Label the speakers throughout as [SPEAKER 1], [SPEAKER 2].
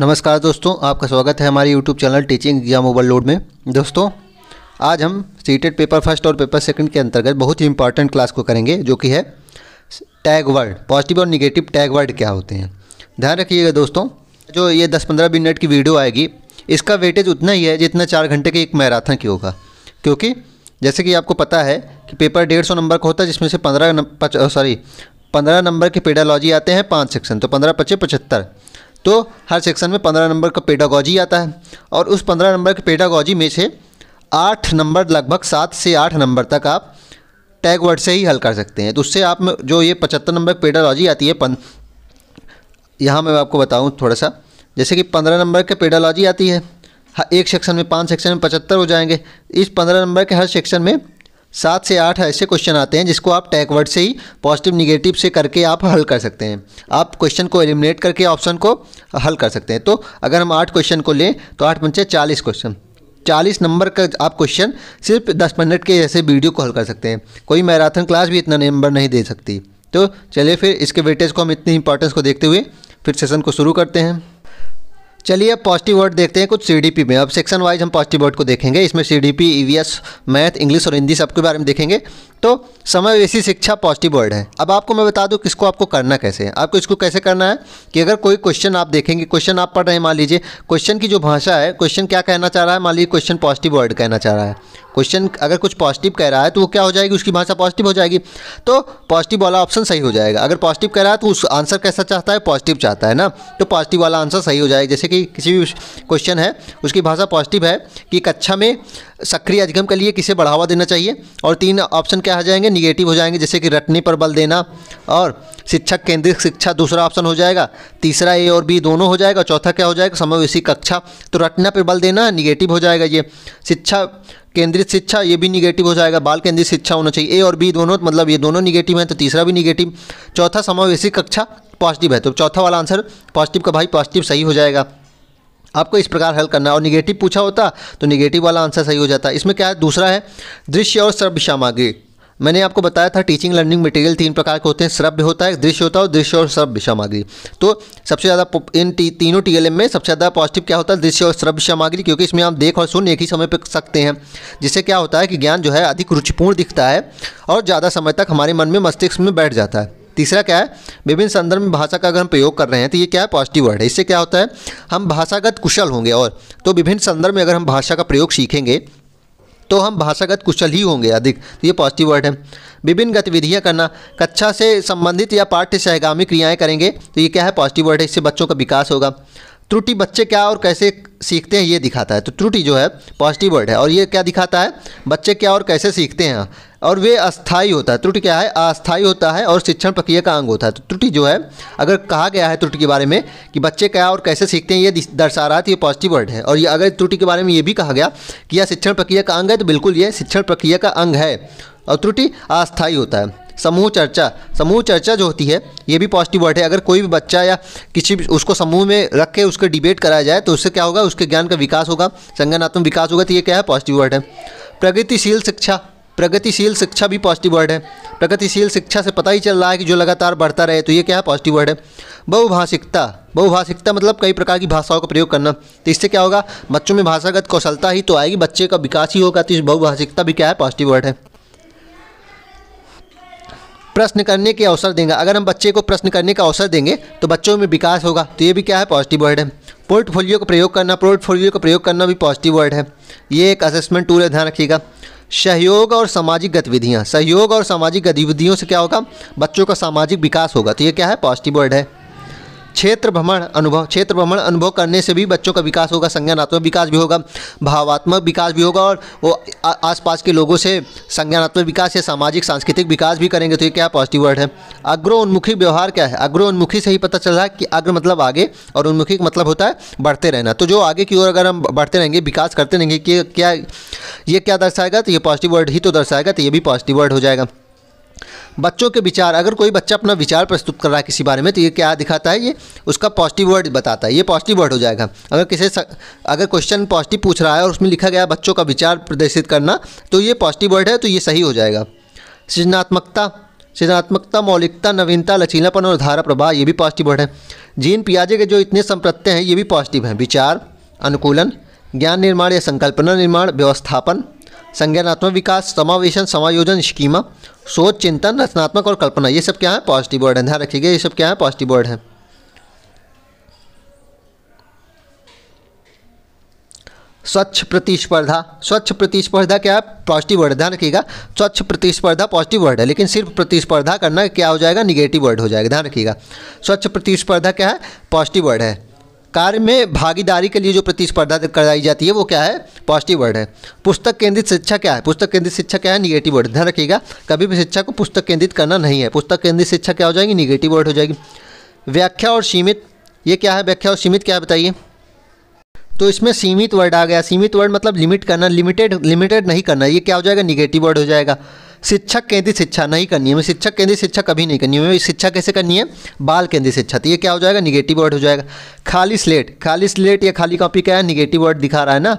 [SPEAKER 1] नमस्कार दोस्तों आपका स्वागत है हमारे YouTube channel teaching exam overload में दोस्तों आज हम सीटेड पेपर फर्स्ट और पेपर सेकंड के अंतर्गत बहुत ही इंपॉर्टेंट क्लास को करेंगे जो कि है टैग वर्ड पॉजिटिव और निगेटिव टैग वर्ड क्या होते हैं ध्यान रखिएगा दोस्तों जो ये दस पंद्रह मिनट की वीडियो आएगी इसका वेटेज उतना ही है जितना चार घंटे के एक मैराथन की होगा क्योंकि जैसे कि आपको पता है कि पेपर डेढ़ सौ नंबर का होता है जिसमें से पंद्रह सॉरी पंद्रह नंबर की पेडालॉजी आते हैं पाँच सेक्शन तो पंद्रह पच्चीस पचहत्तर तो हर सेक्शन में पंद्रह नंबर का पेडागॉजी आता है और उस पंद्रह नंबर के पेडागॉजी में से आठ नंबर लगभग सात से आठ नंबर तक आप टैग वर्ड से ही हल कर सकते हैं तो उससे आप में जो ये पचहत्तर नंबर पेडालॉजी आती है पन यहाँ मैं आपको बताऊँ थोड़ा सा जैसे कि पंद्रह नंबर के पेडालॉजी आती है एक सेक्शन में पांच सेक्शन में पचहत्तर हो जाएंगे इस पंद्रह नंबर के हर सेक्शन में सात से आठ ऐसे क्वेश्चन आते हैं जिसको आप टैगवर्ड से ही पॉजिटिव निगेटिव से करके आप हल कर सकते हैं आप क्वेश्चन को एलिमिनेट करके ऑप्शन को हल कर सकते हैं तो अगर हम आठ क्वेश्चन को लें तो आठ पंचे चालीस क्वेश्चन चालीस नंबर का आप क्वेश्चन सिर्फ दस मिनट के जैसे वीडियो को हल कर सकते हैं कोई मैराथन क्लास भी इतना नंबर नहीं दे सकती तो चलिए फिर इसके वेटेज को हम इतनी इंपॉर्टेंस को देखते हुए फिर सेशन को शुरू करते हैं चलिए अब पॉजिटिव वर्ड देखते हैं कुछ सी में अब सेक्शन वाइज हम पॉजिटिव वर्ड को देखेंगे इसमें वी एस मैथ इंग्लिश और हिंदी सबके बारे में देखेंगे तो समावेशी शिक्षा पॉजिटिव वर्ड है अब आपको मैं बता दूं किसको आपको करना कैसे है आपको इसको कैसे करना है कि अगर कोई क्वेश्चन आप देखेंगे क्वेश्चन आप पढ़ रहे हैं मान लीजिए क्वेश्चन की जो भाषा है क्वेश्चन क्या कहना चाह रहा है मान लीजिए क्वेश्चन पॉजिटिव वर्ड कहना चाह रहा है क्वेश्चन अगर कुछ पॉजिटिव कह रहा है तो वो क्या हो जाएगी उसकी भाषा पॉजिटिव हो जाएगी तो पॉजिटिव वाला ऑप्शन सही हो जाएगा अगर पॉजिटिव कह रहा है तो उस आंसर कैसा चाहता है पॉजिटिव चाहता है ना तो पॉजिटिव वाला आंसर सही हो जाएगा जैसे कि किसी भी क्वेश्चन है उसकी भाषा पॉजिटिव है कि कक्षा में सक्रिय अधिगम के लिए किसे बढ़ावा देना चाहिए और तीन ऑप्शन क्या हो जाएंगे निगेटिव हो जाएंगे जैसे कि रटने पर बल देना और शिक्षक केंद्रित शिक्षा दूसरा ऑप्शन हो जाएगा तीसरा ए और बी दोनों हो जाएगा चौथा क्या हो जाएगा समावेशी कक्षा तो रटना पर बल देना निगेटिव हो जाएगा ये शिक्षा केंद्रित शिक्षा ये भी निगेटिव हो जाएगा बाल केंद्रित शिक्षा होना चाहिए ए और बी दोनों मतलब ये दोनों निगेटिव हैं तो तीसरा भी निगेटिव चौथा समावेशी कक्षा पॉजिटिव है तो चौथा वाला आंसर पॉजिटिव का भाई पॉजिटिव सही हो जाएगा आपको इस प्रकार हल करना और निगेटिव पूछा होता तो निगेटिव वाला आंसर सही हो जाता इसमें क्या है दूसरा है दृश्य और सर्व सामग्री मैंने आपको बताया था टीचिंग लर्निंग मटेरियल तीन प्रकार के होते हैं श्रव्य होता है दृश्य होता है दृश्य और श्रव्य सामग्री तो सबसे ज़्यादा इन ती, तीनों टीएलएम में सबसे ज़्यादा पॉजिटिव क्या होता है दृश्य और श्रव्य सामग्री क्योंकि इसमें आप देख और सुन एक ही समय पर सकते हैं जिससे क्या होता है कि ज्ञान जो है अधिक रुचिपूर्ण दिखता है और ज़्यादा समय तक हमारे मन में मस्तिष्क में बैठ जाता है तीसरा क्या है विभिन्न संदर्भ में भाषा का अगर हम प्रयोग कर रहे हैं तो ये क्या है पॉजिटिव वर्ड है इससे क्या होता है हम भाषागत कुशल होंगे और तो विभिन्न संदर्भ में अगर हम भाषा का प्रयोग सीखेंगे तो हम भाषागत कुशल ही होंगे अधिक तो ये पॉजिटिव वर्ड है विभिन्न गतिविधियाँ करना कक्षा से संबंधित या पाठ्य सहगामी क्रियाएं करेंगे तो ये क्या है पॉजिटिव वर्ड है इससे बच्चों का विकास होगा त्रुटि बच्चे क्या और कैसे सीखते हैं ये दिखाता है तो त्रुटि जो है पॉजिटिव वर्ड है और ये क्या दिखाता है बच्चे क्या और कैसे सीखते हैं और वे अस्थाई होता है त्रुटि क्या है अस्थाई होता है और शिक्षण प्रक्रिया का अंग होता है तो त्रुटि जो है अगर कहा गया है त्रुटि के बारे में कि बच्चे क्या और कैसे सीखते हैं ये दर्शा रहा है तो ये पॉजिटिव वर्ड है और ये अगर त्रुटि के बारे में ये भी कहा गया कि यह शिक्षण प्रक्रिया का अंग है तो बिल्कुल ये शिक्षण प्रक्रिया का अंग है और त्रुटि अस्थाई होता है समूह चर्चा समूह चर्चा जो होती है ये भी पॉजिटिव वर्ड है अगर कोई भी बच्चा या किसी उसको समूह में रख के उसके डिबेट कराया जाए तो उससे क्या होगा उसके ज्ञान का विकास होगा संज्ञानात्मक विकास होगा तो ये क्या है पॉजिटिव वर्ड है प्रगतिशील शिक्षा प्रगतिशील शिक्षा भी पॉजिटिव वर्ड है प्रगतिशील शिक्षा से पता ही चल रहा है कि जो लगातार बढ़ता रहे तो ये क्या है पॉजिटिव वर्ड है बहुभाषिकता बहुभाषिकता मतलब कई प्रकार की भाषाओं का प्रयोग करना तो इससे क्या होगा बच्चों में भाषागत कौशलता ही तो आएगी बच्चे का विकास ही होगा तो इस बहुभाषिकता भी क्या है पॉजिटिव वर्ड है प्रश्न करने के अवसर देंगे अगर हम बच्चे को प्रश्न करने का अवसर देंगे तो बच्चों में विकास होगा तो ये भी क्या है पॉजिटिव वर्ड है पोर्टफोलियो का प्रयोग करना पोर्टफोलियो का प्रयोग करना भी पॉजिटिव वर्ड है ये एक असेसमेंट टूल है ध्यान रखिएगा सहयोग और सामाजिक गतिविधियाँ सहयोग और सामाजिक गतिविधियों से क्या होगा बच्चों का सामाजिक विकास होगा तो ये क्या है पॉजिटिव वर्ड है क्षेत्र भ्रमण अनुभव क्षेत्र भ्रमण अनुभव करने से भी बच्चों का विकास होगा संज्ञानात्मक विकास भी होगा भावात्मक विकास भी होगा और वो आसपास के लोगों से संज्ञानात्मक विकास या सामाजिक सांस्कृतिक विकास भी करेंगे तो ये क्या पॉजिटिव वर्ड है अग्रोन्मुखी व्यवहार क्या है अग्रोन्मुखी से ही पता चल रहा है कि अग्र मतलब आगे और उन्मुखी मतलब होता है बढ़ते रहना तो जो आगे की ओर अगर हम बढ़ते रहेंगे विकास करते रहेंगे कि क्या ये क्या दर्शाएगा तो ये पॉजिटिव वर्ड ही तो दर्शाएगा तो ये भी पॉजिटिव वर्ड हो जाएगा बच्चों के विचार अगर कोई बच्चा अपना विचार प्रस्तुत कर रहा है किसी बारे में तो ये क्या दिखाता है ये उसका पॉजिटिव वर्ड बताता है ये पॉजिटिव वर्ड हो जाएगा अगर किसी अगर क्वेश्चन पॉजिटिव पूछ रहा है और उसमें लिखा गया बच्चों का विचार प्रदर्शित करना तो ये पॉजिटिव वर्ड है तो ये सही हो जाएगा सृजनात्मकता सृजनात्मकता मौलिकता नवीनता लचीलापन और धारा प्रवाह ये भी पॉजिटिव वर्ड है जीन पियाजे के जो इतने संप्रत्य हैं ये भी पॉजिटिव हैं विचार अनुकूलन ज्ञान निर्माण या संकल्पना निर्माण व्यवस्थापन संज्ञानात्मक विकास समावेशन समायोजन स्कीमा सोच चिंतन रचनात्मक और कल्पना ये सब क्या है पॉजिटिव वर्ड है ध्यान रखिएगा ये सब क्या है पॉजिटिव वर्ड है स्वच्छ प्रतिस्पर्धा स्वच्छ प्रतिस्पर्धा क्या है पॉजिटिव वर्ड ध्यान रखिएगा स्वच्छ प्रतिस्पर्धा पॉजिटिव वर्ड है लेकिन सिर्फ प्रतिस्पर्धा करना क्या हो जाएगा निगेटिव वर्ड हो जाएगा ध्यान रखिएगा स्वच्छ प्रतिस्पर्धा क्या है पॉजिटिव वर्ड है कार्य में भागीदारी के लिए जो प्रतिस्पर्धा कराई जाती है वो क्या है पॉजिटिव वर्ड है पुस्तक केंद्रित शिक्षा क्या है पुस्तक केंद्रित शिक्षा क्या है निगेटिव वर्ड ध्यान रखिएगा कभी भी शिक्षा को पुस्तक केंद्रित करना नहीं है पुस्तक केंद्रित शिक्षा क्या हो जाएगी निगेटिव वर्ड हो जाएगी व्याख्या और सीमित ये क्या है व्याख्या और सीमित क्या बताइए तो इसमें सीमित वर्ड आ गया सीमित वर्ड मतलब लिमिट करना लिमिटेड लिमिटेड नहीं करना ये क्या हो जाएगा निगेटिव वर्ड हो जाएगा शिक्षक केंद्रित शिक्षा नहीं करनी है हमें शिक्षक केंद्रित शिक्षा कभी नहीं करनी है हमें शिक्षा कैसे करनी है बाल केंद्रित शिक्षा तो ये क्या हो जाएगा निगेटिव वर्ड हो जाएगा खाली स्लेट खाली स्लेट या खाली कॉपी क्या है निगेटिव वर्ड दिखा रहा है ना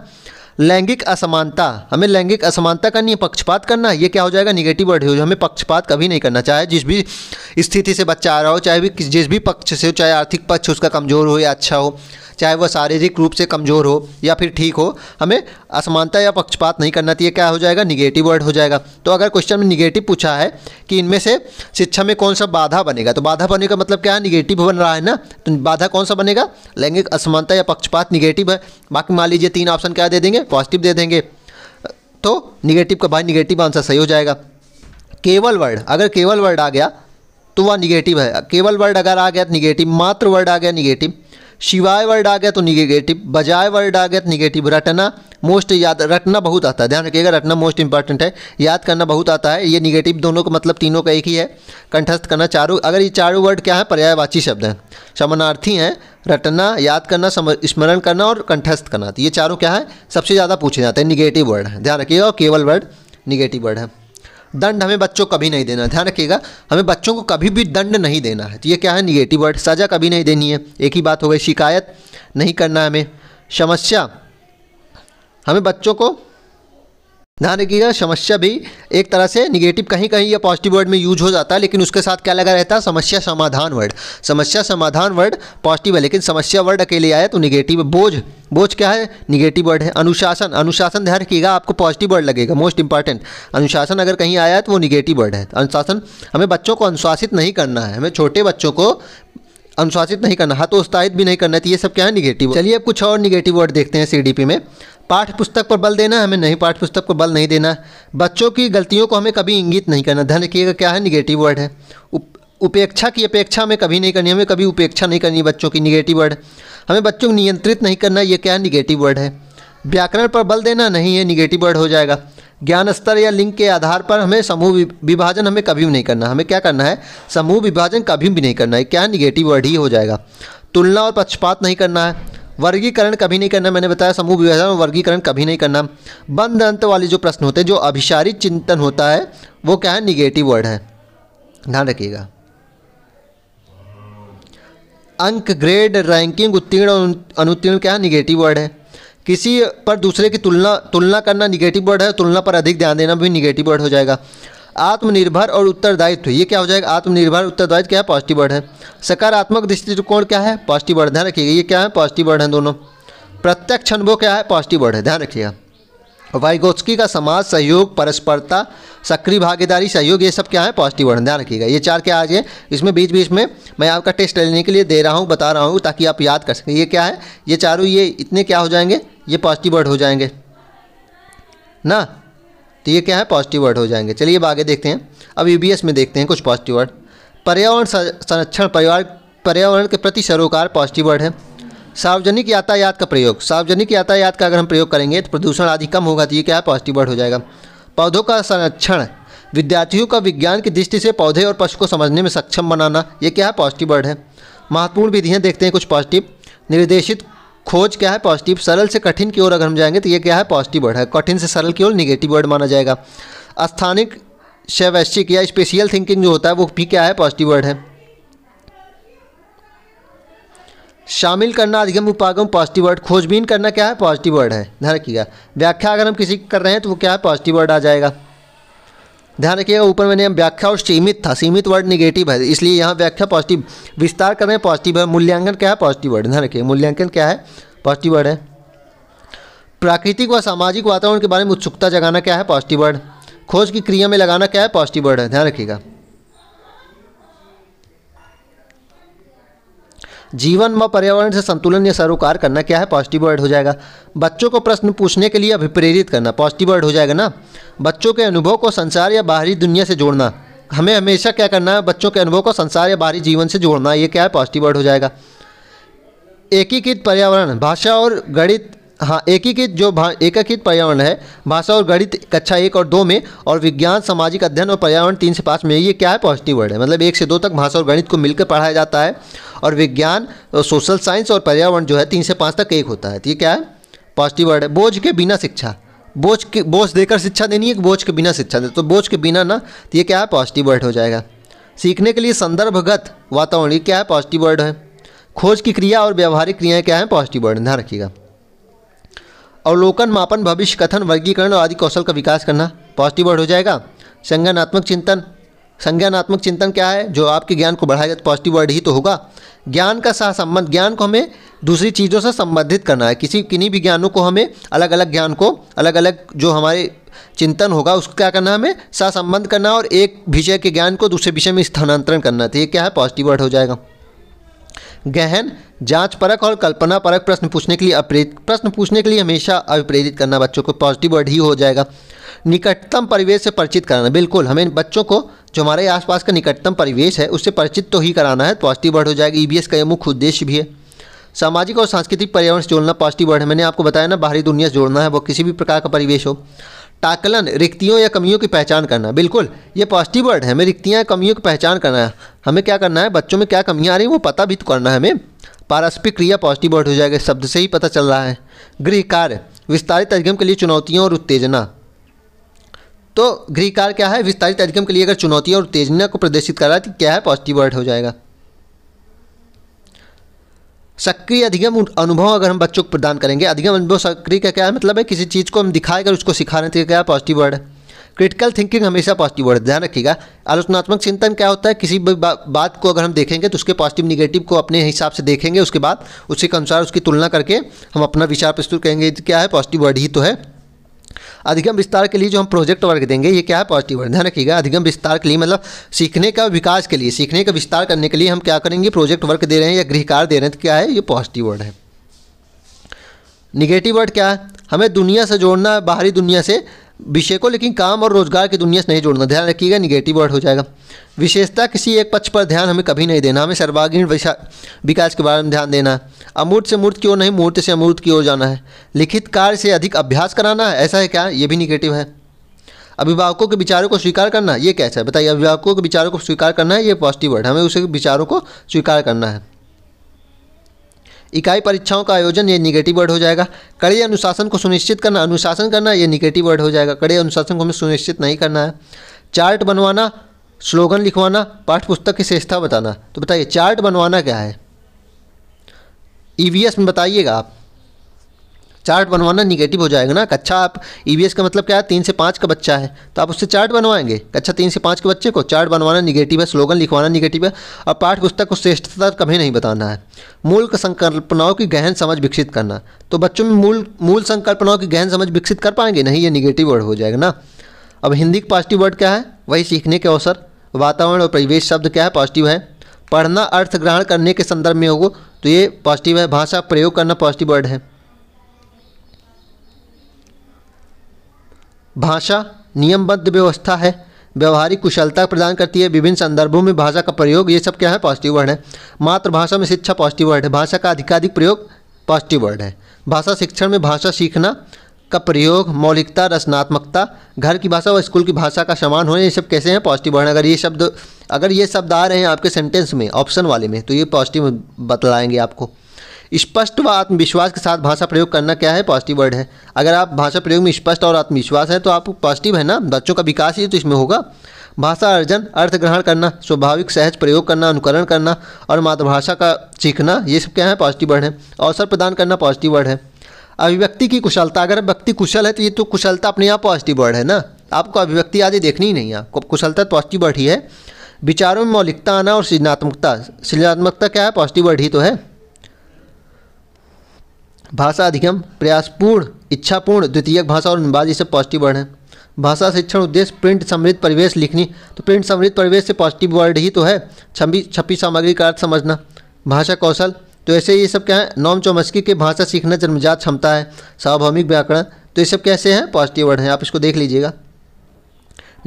[SPEAKER 1] लैंगिक असमानता हमें लैंगिक असमानता करनी है पक्षपात करना ये क्या हो जाएगा निगेटिव वर्ड हो हमें पक्षपात कभी नहीं करना चाहे जिस भी स्थिति से बच्चा आ रहा हो चाहे भी जिस भी पक्ष से हो चाहे आर्थिक पक्ष उसका कमज़ोर हो या अच्छा हो चाहे वह शारीरिक रूप से कमज़ोर हो या फिर ठीक हो हमें असमानता या पक्षपात नहीं करना चाहिए क्या हो जाएगा निगेटिव वर्ड हो जाएगा तो अगर क्वेश्चन में निगेटिव पूछा है कि इनमें से शिक्षा में कौन सा बाधा बनेगा तो बाधा बने का मतलब क्या है निगेटिव बन रहा है ना तो बाधा कौन सा बनेगा लैंगिक असमानता या पक्षपात निगेटिव है बाकी मान लीजिए तीन ऑप्शन क्या दे देंगे पॉजिटिव दे देंगे तो निगेटिव का भाई निगेटिव आंसर सही हो जाएगा केवल वर्ड अगर केवल वर्ड आ गया तो वह निगेटिव है केवल वर्ड अगर आ गया तो निगेटिव मात्र वर्ड आ गया निगेटिव शिवाय वर्ड आ गया तो निगेटिव बजाय वर्ड आ गया तो निगेटिव रटना मोस्ट याद रटना बहुत आता है ध्यान रखिएगा रटना मोस्ट इंपॉर्टेंट है याद करना बहुत आता है ये निगेटिव दोनों का मतलब तीनों का एक ही है कंठस्थ करना चारों अगर ये चारों वर्ड क्या है पर्यायवाची शब्द हैं समानार्थी हैं रटना याद करना स्मरण करना और कंठस्थ करना तो ये चारों क्या है सबसे ज़्यादा पूछे जाते हैं निगेटिव वर्ड है ध्यान रखिएगा केवल वर्ड निगेटिव वर्ड है दंड हमें बच्चों कभी नहीं देना ध्यान रखिएगा हमें बच्चों को कभी भी दंड नहीं देना है तो ये क्या है निगेटिव वर्ड सज़ा कभी नहीं देनी है एक ही बात हो गई शिकायत नहीं करना हमें समस्या हमें बच्चों को ध्यान रखिएगा समस्या भी एक तरह से निगेटिव कहीं कहीं या पॉजिटिव वर्ड में यूज हो जाता है लेकिन उसके साथ क्या लगा रहता है समस्या समाधान वर्ड समस्या समाधान वर्ड पॉजिटिव है लेकिन समस्या वर्ड अकेले आया तो निगेटिव बोझ बोझ क्या है निगेटिव वर्ड है अनुशासन अनुशासन ध्यान रखिएगा आपको पॉजिटिव वर्ड लगेगा मोस्ट इंपॉर्टेंट अनुशासन अगर कहीं आया है तो वो निगेटिव वर्ड है अनुशासन हमें बच्चों को अनुशासित नहीं करना है हमें छोटे बच्चों को अनुशासित नहीं करना हतोत्साहित भी नहीं करना तो ये सब क्या है निगेटिव चलिए अब कुछ और निगेटिव वर्ड देखते हैं सी में पाठ्य पुस्तक पर बल देना हमें नहीं पाठ्य पुस्तक पर बल नहीं देना बच्चों की गलतियों को हमें कभी इंगित नहीं करना धन किएगा क्या है निगेटिव वर्ड है उपेक्षा की अपेक्षा हमें कभी नहीं करनी हमें कभी उपेक्षा नहीं करनी बच्चों की निगेटिव वर्ड हमें बच्चों को नियंत्रित नहीं करना ये क्या निगेटिव वर्ड है व्याकरण पर बल देना नहीं है निगेटिव वर्ड हो जाएगा ज्ञान स्तर या लिंग के आधार पर हमें समूह विभाजन हमें कभी भी नहीं करना हमें क्या करना है समूह विभाजन कभी भी नहीं करना है क्या निगेटिव वर्ड ही हो जाएगा तुलना और पक्षपात नहीं करना है वर्गीकरण कभी नहीं करना मैंने बताया समूह विभाजन और वर्गीकरण कभी नहीं करना बंद अंत वाले जो प्रश्न होते हैं जो अभिशारी चिंतन होता है वो क्या है निगेटिव वर्ड है ध्यान रखिएगा अंक ग्रेड रैंकिंग उत्तीर्ण और अनुत्तीर्ण क्या है निगेटिव वर्ड है किसी पर दूसरे की तुलना तुलना करना निगेटिव वर्ड है तुलना पर अधिक ध्यान देना भी निगेटिव वर्ड हो जाएगा आत्मनिर्भर और उत्तरदायित्व ये क्या हो जाएगा आत्मनिर्भर उत्तरदायित्व क्या है पॉजिटिव वर्ड है सकारात्मक दृष्टिकोण क्या है पॉजिटिव वर्ड ध्यान रखिएगा ये क्या है पॉजिटिव वर्ड है दोनों प्रत्यक्ष अनुभव क्या है पॉजिटिव वर्ड है ध्यान रखिएगा वाइगोत्स्की का समाज सहयोग परस्परता सक्रिय भागीदारी सहयोग ये सब क्या है पॉजिटिव वर्ड ध्यान रखिएगा ये चार क्या आज है इसमें बीच बीच में मैं आपका टेस्ट लेने के लिए दे रहा हूँ बता रहा हूँ ताकि आप याद कर सकें ये क्या है ये चारों ये इतने क्या हो जाएंगे ये पॉजिटिव वर्ड हो जाएंगे ना तो ये क्या है पॉजिटिव वर्ड हो जाएंगे चलिए अब आगे देखते हैं अब यू में देखते हैं कुछ पॉजिटिव वर्ड पर्यावरण संरक्षण परिवार पर्यावरण के प्रति सरोकार पॉजिटिव वर्ड है सार्वजनिक यातायात का प्रयोग सार्वजनिक यातायात का अगर हम प्रयोग करेंगे तो प्रदूषण आदि कम होगा तो ये क्या है पॉजिटिव वर्ड हो जाएगा पौधों का संरक्षण विद्यार्थियों का विज्ञान की दृष्टि से पौधे और पशु को समझने में सक्षम बनाना ये क्या है पॉजिटिव वर्ड है महत्वपूर्ण विधियाँ देखते हैं कुछ पॉजिटिव निर्देशित खोज क्या है पॉजिटिव सरल से कठिन की ओर अगर हम जाएंगे तो ये क्या है पॉजिटिव वर्ड है कठिन से सरल की ओर निगेटिव वर्ड माना जाएगा स्थानिक शैवैश्चिक या स्पेशियल थिंकिंग जो होता है वो भी क्या है पॉजिटिव वर्ड है शामिल करना अधिगम उपागम पॉजिटिव वर्ड खोजबीन करना क्या है पॉजिटिव वर्ड है ध्यान रखिएगा व्याख्या अगर हम किसी कर रहे हैं तो वो क्या है पॉजिटिव वर्ड आ जाएगा ध्यान रखिएगा ऊपर मैंने व्याख्या और सीमित था सीमित वर्ड निगेटिव है इसलिए यहाँ व्याख्या पॉजिटिव विस्तार कर रहे हैं पॉजिटिव है मूल्यांकन क्या है पॉजिटिव वर्ड ध्यान रखिए मूल्यांकन क्या है पॉजिटिव वर्ड है प्राकृतिक व सामाजिक वातावरण के बारे में उत्सुकता जगाना क्या है पॉजिटिव वर्ड खोज की क्रिया में लगाना क्या है पॉजिटिव वर्ड है ध्यान रखिएगा जीवन व पर्यावरण से संतुलन या सरोकार करना क्या है पॉजिटिव वर्ड हो जाएगा बच्चों को प्रश्न पूछने के लिए अभिप्रेरित करना पॉजिटिव वर्ड हो जाएगा ना बच्चों के अनुभव को संसार या बाहरी दुनिया से जोड़ना हमें हमेशा क्या करना है बच्चों के अनुभव को संसार या बाहरी जीवन से जोड़ना ये क्या है पॉजिटिव वर्ड हो जाएगा एकीकृत पर्यावरण भाषा और गणित हाँ एकीकृत जो एकीकृत पर्यावरण है भाषा और गणित कक्षा एक और दो में और विज्ञान सामाजिक अध्ययन और पर्यावरण तीन से पाँच में ये क्या है पॉजिटिव वर्ड है मतलब एक से दो तक भाषा और गणित को मिलकर पढ़ाया जाता है और विज्ञान सोशल साइंस और पर्यावरण जो है तीन से पाँच तक एक होता है तो ये क्या है पॉजिटिव वर्ड है बोझ के बिना शिक्षा बोझ के बोझ देकर शिक्षा देनी है कि बोझ के बिना शिक्षा दे तो बोझ के बिना ना तो ये क्या है पॉजिटिव वर्ड हो जाएगा सीखने के लिए संदर्भगत वातावरण ये क्या है पॉजिटिव वर्ड है खोज की क्रिया और व्यवहारिक क्रियाएँ क्या हैं पॉजिटिव वर्ड ध्यान रखिएगा अवलोकन मापन भविष्य कथन वर्गीकरण आदि कौशल का विकास करना पॉजिटिव वर्ड हो जाएगा संज्ञानात्मक चिंतन संज्ञानात्मक चिंतन क्या है जो आपके ज्ञान को बढ़ाएगा तो पॉजिटिव वर्ड ही तो होगा ज्ञान का सह संबंध ज्ञान को हमें दूसरी चीज़ों से संबंधित करना है किसी किन्हीं भी ज्ञानों को हमें अलग अलग ज्ञान को अलग अलग जो हमारे चिंतन होगा उसको क्या करना है हमें सह संबंध करना और एक विषय के ज्ञान को दूसरे विषय में स्थानांतरण करना तो ये क्या है पॉजिटिव वर्ड हो जाएगा गहन जांच परक और कल्पना परक प्रश्न पूछने के लिए अप्रेरित प्रश्न पूछने के लिए हमेशा अभिप्रेरित करना बच्चों को पॉजिटिव वर्ड ही हो जाएगा निकटतम परिवेश से परिचित कराना बिल्कुल हमें बच्चों को जो हमारे आसपास का निकटतम परिवेश है उससे परिचित तो ही कराना है पॉजिटिव वर्ड हो जाएगा ई e का यह मुख्य उद्देश्य भी है सामाजिक और सांस्कृतिक पर्यावरण से जोड़ना पॉजिटिव वर्ड है मैंने आपको बताया ना बाहरी दुनिया से जोड़ना है वो किसी भी प्रकार का परिवेश हो टाकलन रिक्तियों या कमियों की पहचान करना बिल्कुल ये पॉजिटिव वर्ड है हमें रिक्तियाँ या कमियों की पहचान करना है हमें क्या करना है बच्चों में क्या कमियाँ आ रही हैं वो पता भी तो करना है हमें पारस्परिक क्रिया पॉजिटिव वर्ड हो जाएगा शब्द से ही पता चल रहा है गृह कार्य विस्तारित अधिगम के लिए चुनौतियाँ और उत्तेजना तो गृह कार्य क्या है विस्तारित अधिगम के लिए अगर चुनौतियाँ और उत्तेजना को प्रदर्शित कर रहा है तो क्या है पॉजिटिव वर्ड हो जाएगा सक्रिय अधिगम अनुभव अगर हम बच्चों को प्रदान करेंगे अधिगम अनुभव सक्रिय का क्या है मतलब है किसी चीज़ को हम दिखाएगा उसको सिखा रहे थे तो क्या पॉजिटिव वर्ड है क्रिटिकल थिंकिंग हमेशा पॉजिटिव वर्ड ध्यान रखिएगा आलोचनात्मक चिंतन क्या होता है किसी भी बा, बात को अगर हम देखेंगे तो उसके पॉजिटिव निगेटिव को अपने हिसाब से देखेंगे उसके बाद उसी के अनुसार उसकी तुलना करके हम अपना विचार प्रस्तुत करेंगे क्या है पॉजिटिव वर्ड ही तो है अधिगम विस्तार के लिए जो हम प्रोजेक्ट वर्क देंगे ये क्या है पॉजिटिव वर्क ध्यान रखिएगा अधिगम विस्तार के लिए मतलब सीखने का विकास के लिए सीखने का विस्तार करने के लिए हम क्या करेंगे प्रोजेक्ट वर्क दे रहे हैं या गृहकार दे रहे हैं तो क्या है ये पॉजिटिव वर्ड है निगेटिव वर्ड क्या है हमें दुनिया से जोड़ना है बाहरी दुनिया से विषय को लेकिन काम और रोजगार की दुनिया से नहीं जोड़ना ध्यान रखिएगा निगेटिव वर्ड हो जाएगा विशेषता किसी एक पक्ष पर ध्यान हमें कभी नहीं देना हमें सर्वागीण विकास के बारे में ध्यान देना है अमूर्त से मूर्त की ओर नहीं मूर्त से अमूर्त की ओर जाना है लिखित कार्य से अधिक अभ्यास कराना है ऐसा है क्या ये भी निगेटिव है अभिभावकों के विचारों को स्वीकार करना ये कैसा है बताइए अभिभावकों के विचारों को स्वीकार करना है ये पॉजिटिव वर्ड हमें उसे विचारों को स्वीकार करना है इकाई परीक्षाओं का आयोजन ये निगेटिव वर्ड हो जाएगा कड़े अनुशासन को सुनिश्चित करना अनुशासन करना ये निगेटिव वर्ड हो जाएगा कड़े अनुशासन को हमें सुनिश्चित नहीं करना है चार्ट बनवाना स्लोगन लिखवाना पाठ्यपुस्तक पुस्तक की श्रेष्ठता बताना तो बताइए चार्ट बनवाना क्या है ई e में बताइएगा आप चार्ट बनवाना निगेटिव हो जाएगा ना कक्षा आप ई e का मतलब क्या है तीन से पाँच का बच्चा है तो आप उससे चार्ट बनवाएंगे कक्षा तीन से पाँच के बच्चे को चार्ट बनवाना निगेटिव है स्लोगन लिखवाना निगेटिव है और पाठ पुस्तक को श्रेष्ठता कभी नहीं बताना है मूल संकल्पनाओं की गहन समझ विकसित करना तो बच्चों में मूल मूल संकल्पनाओं की गहन समझ विकसित कर पाएंगे नहीं ये निगेटिव वर्ड हो जाएगा ना अब हिंदी के पॉजिटिव वर्ड क्या है वही सीखने के अवसर वातावरण और परिवेश शब्द क्या है पॉजिटिव है पढ़ना अर्थ ग्रहण करने के संदर्भ में हो तो ये पॉजिटिव है भाषा प्रयोग करना पॉजिटिव वर्ड है भाषा नियमबद्ध व्यवस्था है व्यवहारिक कुशलता प्रदान करती है विभिन्न संदर्भों में भाषा का प्रयोग ये सब क्या है पॉजिटिव वर्ड है मातृभाषा में शिक्षा पॉजिटिव वर्ड है भाषा का अधिकाधिक प्रयोग पॉजिटिव वर्ड है भाषा शिक्षण में भाषा सीखना का प्रयोग मौलिकता रचनात्मकता घर की भाषा और स्कूल की भाषा का समान होने ये सब कैसे हैं पॉजिटिव वर्ण अगर ये शब्द अगर ये शब्द आ रहे हैं आपके सेंटेंस में ऑप्शन वाले में तो ये पॉजिटिव बतलाएंगे आपको स्पष्ट व आत्मविश्वास के साथ भाषा प्रयोग करना क्या है पॉजिटिव वर्ड है अगर आप भाषा प्रयोग में स्पष्ट और आत्मविश्वास है तो आप पॉजिटिव है ना बच्चों का विकास ही तो इसमें होगा भाषा अर्जन अर्थ ग्रहण करना स्वाभाविक सहज प्रयोग करना अनुकरण करना और मातृभाषा का सीखना ये सब क्या है पॉजिटिव वर्ड है अवसर प्रदान करना पॉजिटिव वर्ड है अभिव्यक्ति की कुशलता अगर व्यक्ति कुशल है तो ये तो कुशलता अपने आप पॉजिटिव वर्ड है ना आपको अभिव्यक्ति आदि देखनी ही नहीं है कुशलता तो पॉजिटिव वर्ड ही है विचारों में मौलिकता आना और सृजनात्मकता सृजनात्मकता क्या है पॉजिटिव वर्ड ही तो है भाषा अधिगम प्रयासपूर्ण इच्छापूर्ण द्वितीयक भाषा और अनुवाद ये सब पॉजिटिव वर्ड हैं भाषा शिक्षण उद्देश्य प्रिंट समृद्ध परिवेश लिखनी तो प्रिंट समृद्ध परिवेश से पॉजिटिव वर्ड ही तो है छपी छपी सामग्री का अर्थ समझना भाषा कौशल तो ऐसे ये सब क्या है नॉम चौमस्की के भाषा सीखना जन्मजात क्षमता है सार्वभौमिक व्याकरण तो ये सब कैसे हैं पॉजिटिव वर्ड हैं आप इसको देख लीजिएगा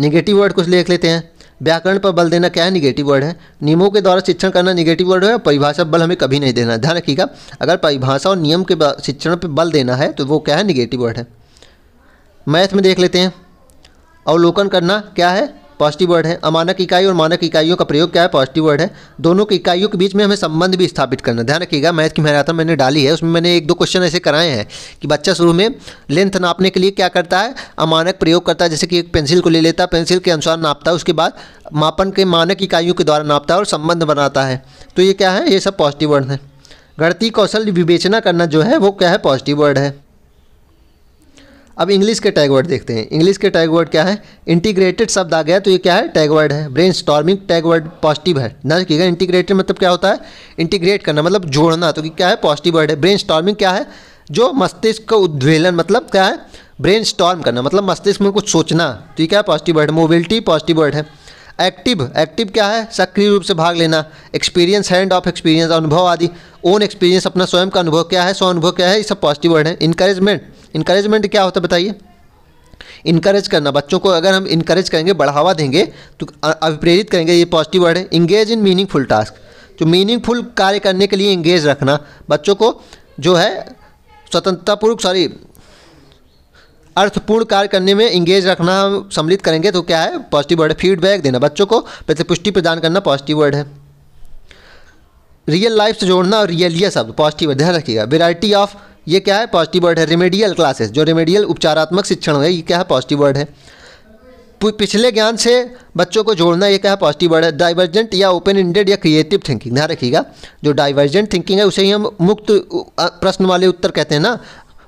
[SPEAKER 1] निगेटिव वर्ड कुछ देख लेते हैं व्याकरण पर बल देना क्या है निगेटिव वर्ड है नियमों के द्वारा शिक्षण करना निगेटिव वर्ड है परिभाषा बल हमें कभी नहीं देना ध्यान रखिएगा अगर परिभाषा और नियम के शिक्षण पर बल देना है तो वो क्या है निगेटिव वर्ड है मैथ में देख लेते हैं अवलोकन करना क्या है पॉजिटिव वर्ड है अमानक इकाई और मानक इकाइयों का प्रयोग क्या है पॉजिटिव वर्ड है दोनों की इकाइयों के बीच में हमें संबंध भी स्थापित करना ध्यान रखिएगा मैथ की मैराथन मैंने डाली है उसमें मैंने एक दो क्वेश्चन ऐसे कराए हैं कि बच्चा शुरू में लेंथ नापने के लिए क्या करता है अमानक प्रयोग करता है जैसे कि एक पेंसिल को ले लेता है पेंसिल के अनुसार नापता है उसके बाद मापन के मानक इकाइयों के द्वारा नापता है और संबंध बनाता है तो ये क्या है ये सब पॉजिटिव वर्ड है गणती कौशल विवेचना करना जो है वो क्या है पॉजिटिव वर्ड है अब इंग्लिश के टैग वर्ड देखते हैं इंग्लिश के टैग वर्ड क्या है इंटीग्रेटेड शब्द आ गया तो ये क्या है टैग वर्ड है brain storming tag word positive है ना रखिएगा इंटीग्रेटेड मतलब क्या होता है इंटीग्रेट करना मतलब जोड़ना तो क्या है पॉजिटिव वर्ड है ब्रेन स्टॉर्मिंग क्या है जो मस्तिष्क का उद्वेलन मतलब क्या है ब्रेन स्टॉर्म करना मतलब मस्तिष्क में कुछ सोचना तो ये क्या है positive word mobility positive word है एक्टिव एक्टिव क्या है सक्रिय रूप से भाग लेना एक्सपीरियंस हैंड ऑफ एक्सपीरियंस अनुभव आदि ओन एक्सपीरियंस अपना स्वयं का अनुभव क्या है स्व अनुभव क्या है ये सब पॉजिटिव वर्ड है इंकरेजमेंट इंकरेजमेंट क्या होता है बताइए इंकरेज करना बच्चों को अगर हम इंकरेज करेंगे बढ़ावा देंगे तो अभिप्रेरित करेंगे ये पॉजिटिव वर्ड है इंगेज इन मीनिंगफुल टास्क जो मीनिंगफुल कार्य करने के लिए इंगेज रखना बच्चों को जो है स्वतंत्रतापूर्वक सॉरी अर्थपूर्ण कार्य करने में इंगेज रखना हम सम्मिलित करेंगे तो क्या है पॉजिटिव वर्ड है फीडबैक देना बच्चों को प्रतिपुष्टि प्रदान करना पॉजिटिव वर्ड है रियल लाइफ से जोड़ना और रियलिया शब्द पॉजिटिव ध्यान रखिएगा वेराइटी ऑफ ये क्या है पॉजिटिव वर्ड है रेमेडियल क्लासेस जो रेमेडियल उपचारात्मक शिक्षण है ये क्या है पॉजिटिव वर्ड है पिछले ज्ञान से बच्चों को जोड़ना ये क्या है पॉजिटिव वर्ड है डाइवर्जेंट या ओपन इंडेड या क्रिएटिव थिंकिंग ध्यान रखिएगा जो डाइवर्जेंट थिंकिंग है उसे ही हम मुक्त प्रश्न वाले उत्तर कहते हैं ना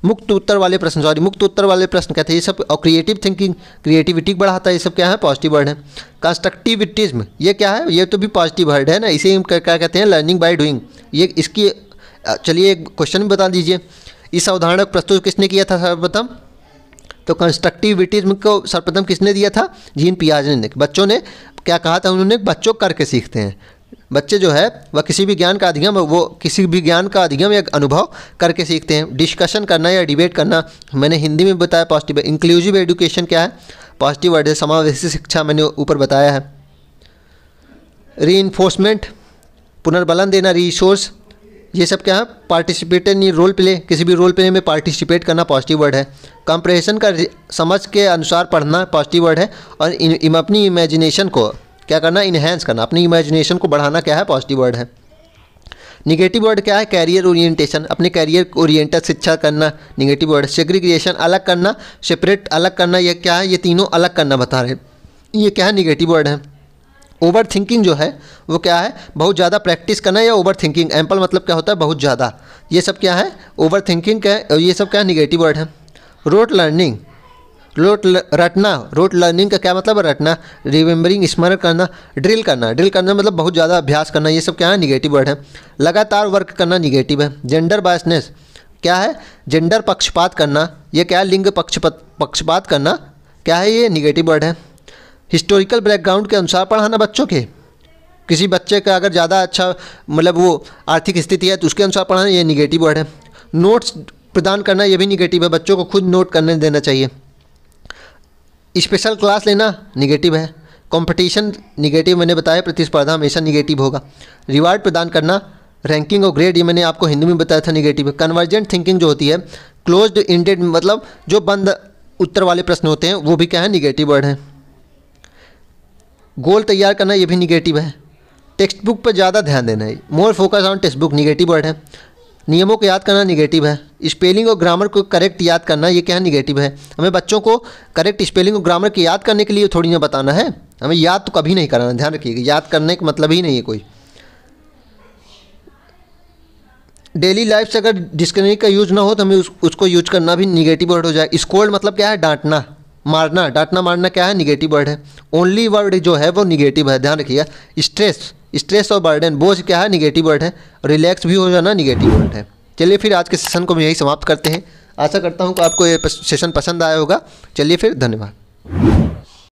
[SPEAKER 1] मुक्त उत्तर वाले प्रश्न सॉरी मुक्त उत्तर वाले प्रश्न कहते हैं ये सब और क्रिएटिव थिंकिंग क्रिएटिविटी बढ़ाता है ये सब क्या है पॉजिटिव वर्ड है कंस्ट्रक्टिविटिज्म ये क्या है ये तो भी पॉजिटिव वर्ड है ना इसे हम क्या कहते हैं लर्निंग बाय डूइंग ये इसकी चलिए एक क्वेश्चन भी बता दीजिए इस अवधारणा को प्रस्तुत किसने किया था सर्वप्रथम तो कंस्ट्रक्टिविटीज को सर्वप्रथम किसने दिया था जीन पियाज ने बच्चों ने क्या कहा था उन्होंने बच्चों करके सीखते हैं बच्चे जो है वह किसी भी ज्ञान का अधिगम वो किसी भी ज्ञान का अधिगम या अनुभव करके सीखते हैं डिस्कशन करना या डिबेट करना मैंने हिंदी में बताया पॉजिटिव इंक्लूसिव एजुकेशन क्या है पॉजिटिव वर्ड है समावेशी शिक्षा मैंने ऊपर बताया है री पुनर्बलन देना रिसोर्स ये सब क्या है पार्टिसिपेट इन रोल प्ले किसी भी रोल प्ले में पार्टिसिपेट करना पॉजिटिव वर्ड है कंप्रेशन का समझ के अनुसार पढ़ना पॉजिटिव वर्ड है और इन, अपनी इमेजिनेशन को क्या करना इन्हेंस करना अपनी इमेजिनेशन को बढ़ाना क्या है पॉजिटिव वर्ड है निगेटिव वर्ड क्या है कैरियर ओरिएंटेशन अपने कैरियर ओरिएंटेड शिक्षा करना निगेटिव वर्ड सेग्रीग्रिएशन अलग करना सेपरेट अलग करना यह क्या है ये तीनों अलग करना बता रहे हैं ये क्या है निगेटिव वर्ड है ओवर थिंकिंग जो है वो क्या है बहुत ज़्यादा प्रैक्टिस करना या ओवर थिंकिंग एम्पल मतलब क्या होता है बहुत ज़्यादा ये सब क्या है ओवर थिंकिंग क्या ये सब क्या निगेटिव वर्ड है रोट लर्निंग रोट रटना रोट लर्निंग का क्या मतलब है रटना रिमेंबरिंग स्मरण करना ड्रिल करना ड्रिल करना मतलब बहुत ज़्यादा अभ्यास करना ये सब क्या है निगेटिव वर्ड है लगातार वर्क करना निगेटिव है जेंडर बायसनेस क्या है जेंडर पक्षपात करना ये क्या लिंग पक्षपात पक्षपात करना क्या है ये निगेटिव वर्ड है हिस्टोरिकल बैकग्राउंड के अनुसार पढ़ाना बच्चों के किसी बच्चे का अगर ज़्यादा अच्छा मतलब वो आर्थिक स्थिति है तो उसके अनुसार पढ़ाना ये निगेटिव वर्ड है नोट्स प्रदान करना ये भी निगेटिव है बच्चों को खुद नोट करने देना चाहिए स्पेशल क्लास लेना निगेटिव है कंपटीशन निगेटिव मैंने बताया प्रतिस्पर्धा हमेशा निगेटिव होगा रिवार्ड प्रदान करना रैंकिंग और ग्रेड ये मैंने आपको हिंदी में बताया था निगेटिव है कन्वर्जेंट थिंकिंग जो होती है क्लोज्ड इंडेड मतलब जो बंद उत्तर वाले प्रश्न होते हैं वो भी क्या है निगेटिव वर्ड है गोल तैयार करना ये भी निगेटिव है टेक्स्ट बुक पर ज़्यादा ध्यान देना है more focus on text book negative word है नियमों को याद करना निगेटिव है स्पेलिंग और ग्रामर को करेक्ट याद करना ये क्या निगेटिव है हमें बच्चों को करेक्ट स्पेलिंग और ग्रामर की याद करने के लिए थोड़ी ना बताना है हमें याद तो कभी नहीं कराना ध्यान रखिएगा याद करने का मतलब ही नहीं है कोई डेली लाइफ से अगर डिक्शनरी का यूज़ ना हो तो हमें उस, उसको यूज करना भी निगेटिव वर्ड हो जाए स्कोल्ड मतलब क्या है डांटना मारना डांटना मारना क्या है निगेटिव वर्ड है ओनली वर्ड जो है वो निगेटिव है ध्यान रखिएगा स्ट्रेस स्ट्रेस और बर्डन बोझ क्या है निगेटिव वर्ड है रिलैक्स भी हो जाना निगेटिव वर्ड है चलिए फिर आज के सेशन को हम यही समाप्त करते हैं आशा करता हूँ कि आपको ये सेशन पसंद आया होगा चलिए फिर धन्यवाद